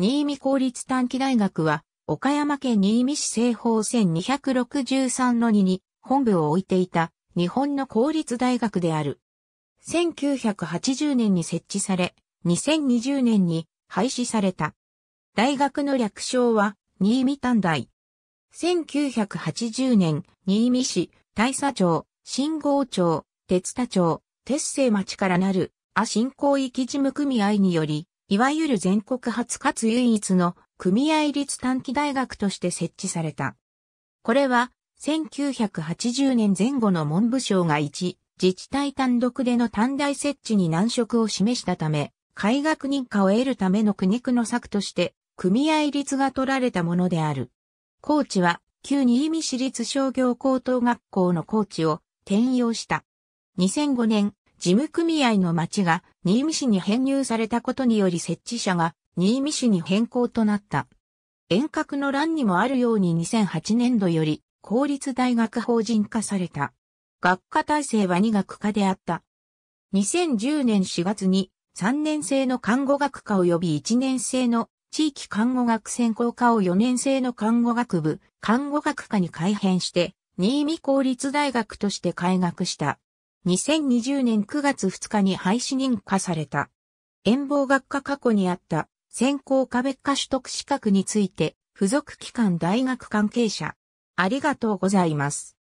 新見公立短期大学は、岡山県新見市西方線263の2に本部を置いていた日本の公立大学である。1980年に設置され、2020年に廃止された。大学の略称は、新見短大。1980年、新見市、大佐町、新郷町、鉄田町、鉄製町からなる、阿新広域事務組合により、いわゆる全国初かつ唯一の組合立短期大学として設置された。これは1980年前後の文部省が一、自治体単独での短大設置に難色を示したため、開学認可を得るための苦肉の策として、組合立が取られたものである。高知は、旧新見市立商業高等学校の高知を転用した。2005年、事務組合の町が新見市に編入されたことにより設置者が新見市に変更となった。遠隔の欄にもあるように2008年度より公立大学法人化された。学科体制は2学科であった。2010年4月に3年生の看護学科及び1年生の地域看護学専攻科を4年生の看護学部、看護学科に改編して、新見公立大学として開学した。2020年9月2日に廃止認可された。遠望学科過去にあった専攻科別科取得資格について、付属機関大学関係者。ありがとうございます。